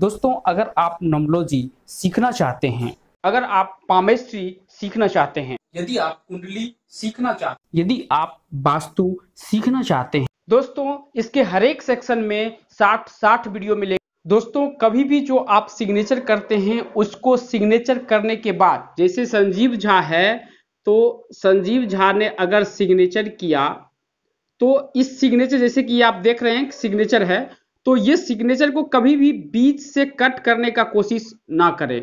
दोस्तों अगर आप नोमोलॉजी सीखना चाहते हैं अगर आप पामेस्ट्री सीखना चाहते हैं यदि आप कुंडली सीखना चाहते यदि आप वास्तु सीखना चाहते हैं दोस्तों इसके हर एक सेक्शन में साठ साठ वीडियो मिलेगा दोस्तों कभी भी जो आप सिग्नेचर करते हैं उसको सिग्नेचर करने के बाद जैसे संजीव झा है तो संजीव झा ने अगर सिग्नेचर किया तो इस सिग्नेचर जैसे कि आप देख रहे हैं सिग्नेचर है तो ये सिग्नेचर को कभी भी बीच से कट करने का कोशिश ना करें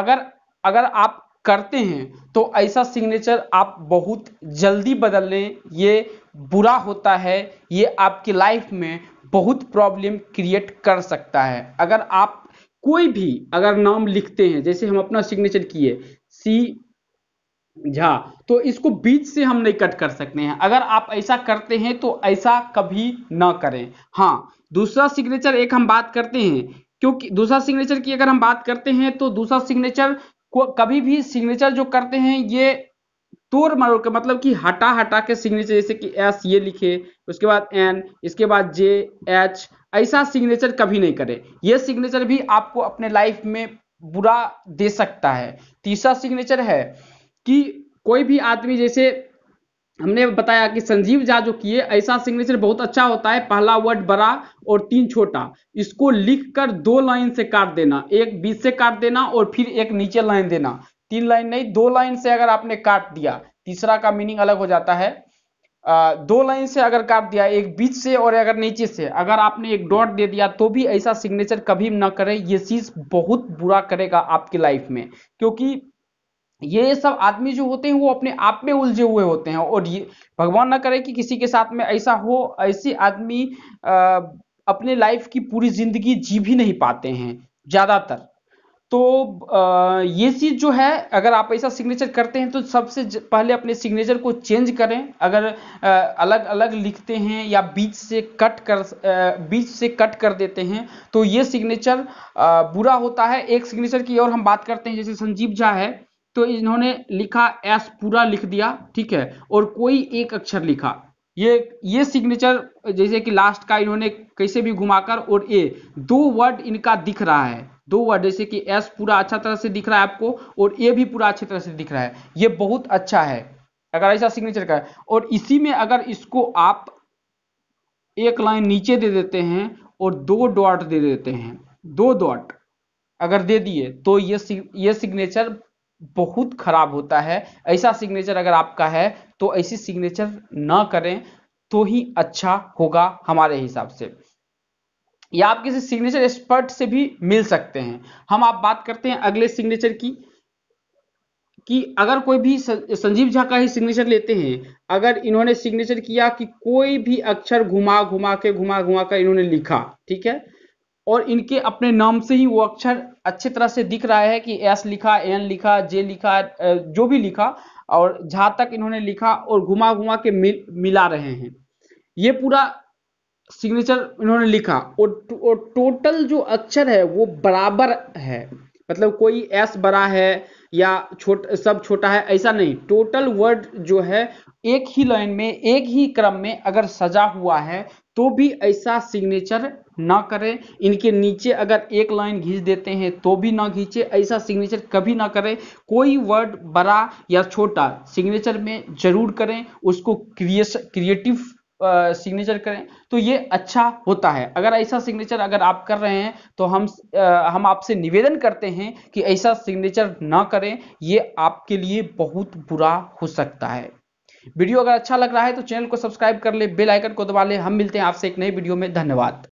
अगर अगर आप करते हैं तो ऐसा सिग्नेचर आप बहुत जल्दी बदल लें ये बुरा होता है ये आपकी लाइफ में बहुत प्रॉब्लम क्रिएट कर सकता है अगर आप कोई भी अगर नाम लिखते हैं जैसे हम अपना सिग्नेचर किए सी झा तो इसको बीच से हम नहीं कट कर सकते हैं अगर आप ऐसा करते हैं तो ऐसा कभी ना करें हाँ दूसरा सिग्नेचर एक हम बात करते हैं क्योंकि दूसरा सिग्नेचर की अगर हम बात करते हैं तो दूसरा सिग्नेचर को कभी भी सिग्नेचर जो करते हैं ये तोड़ मरो के मतलब कि हटा हटा के सिग्नेचर जैसे कि एस ये लिखे उसके बाद एन इसके बाद जे एच ऐसा सिग्नेचर कभी नहीं करें यह सिग्नेचर भी आपको अपने लाइफ में बुरा दे सकता है तीसरा सिग्नेचर है कि कोई भी आदमी जैसे हमने बताया कि संजीव झा जो किए ऐसा सिग्नेचर बहुत अच्छा होता है पहला वर्ड बड़ा और तीन छोटा इसको लिखकर दो लाइन से काट देना एक बीच से काट देना और फिर एक नीचे लाइन देना तीन लाइन नहीं दो लाइन से अगर आपने काट दिया तीसरा का मीनिंग अलग हो जाता है आ, दो लाइन से अगर काट दिया एक बीच से और अगर नीचे से अगर आपने एक डॉट दे दिया तो भी ऐसा सिग्नेचर कभी ना करें ये चीज बहुत बुरा करेगा आपकी लाइफ में क्योंकि ये सब आदमी जो होते हैं वो अपने आप में उलझे हुए होते हैं और ये भगवान ना करे कि किसी के साथ में ऐसा हो ऐसे आदमी अपने लाइफ की पूरी जिंदगी जी भी नहीं पाते हैं ज़्यादातर तो आ, ये चीज़ जो है अगर आप ऐसा सिग्नेचर करते हैं तो सबसे पहले अपने सिग्नेचर को चेंज करें अगर आ, अलग अलग लिखते हैं या बीच से कट कर आ, बीच से कट कर देते हैं तो ये सिग्नेचर बुरा होता है एक सिग्नेचर की और हम बात करते हैं जैसे संजीव झा है तो इन्होंने लिखा एस पूरा लिख दिया ठीक है और कोई एक अक्षर लिखा ये ये सिग्नेचर जैसे कि लास्ट का इन्होंने कैसे भी घुमाकर और ए दो वर्ड इनका दिख रहा है दो वर्ड जैसे कि एस पूरा अच्छा तरह से दिख रहा है आपको और ए भी पूरा अच्छी तरह से दिख रहा है ये बहुत अच्छा है अगर ऐसा सिग्नेचर का है और इसी में अगर इसको आप एक लाइन नीचे दे देते हैं और दो डॉट दे देते हैं दो डॉट अगर दे दिए तो ये ये सिग्नेचर बहुत खराब होता है ऐसा सिग्नेचर अगर आपका है तो ऐसी सिग्नेचर ना करें तो ही अच्छा होगा हमारे हिसाब से या आप किसी सिग्नेचर एक्सपर्ट से भी मिल सकते हैं हम आप बात करते हैं अगले सिग्नेचर की कि अगर कोई भी संजीव झा का ही सिग्नेचर लेते हैं अगर इन्होंने सिग्नेचर किया कि कोई भी अक्षर घुमा घुमा के घुमा घुमा कर इन्होंने लिखा ठीक है और इनके अपने नाम से ही वो अक्षर अच्छे तरह से दिख रहा है कि एस लिखा एन लिखा जे लिखा जो भी लिखा और जहां तक इन्होंने लिखा और घुमा घुमा के मिल, मिला रहे हैं ये पूरा सिग्नेचर इन्होंने लिखा और, टो, और टोटल जो अक्षर है वो बराबर है मतलब कोई एस बड़ा है या छोट सब छोटा है ऐसा नहीं टोटल वर्ड जो है एक ही लाइन में एक ही क्रम में अगर सजा हुआ है तो भी ऐसा सिग्नेचर ना करें इनके नीचे अगर एक लाइन घींच देते हैं तो भी ना घींचे ऐसा सिग्नेचर कभी ना करें कोई वर्ड बड़ा या छोटा सिग्नेचर में जरूर करें उसको क्रिएश क्रिएटिव सिग्नेचर करें तो ये अच्छा होता है अगर ऐसा सिग्नेचर अगर आप कर रहे हैं तो हम आ, हम आपसे निवेदन करते हैं कि ऐसा सिग्नेचर ना करें ये आपके लिए बहुत बुरा हो सकता है वीडियो अगर अच्छा लग रहा है तो चैनल को सब्सक्राइब कर ले बेल आइकन को दबा ले हम मिलते हैं आपसे एक नई वीडियो में धन्यवाद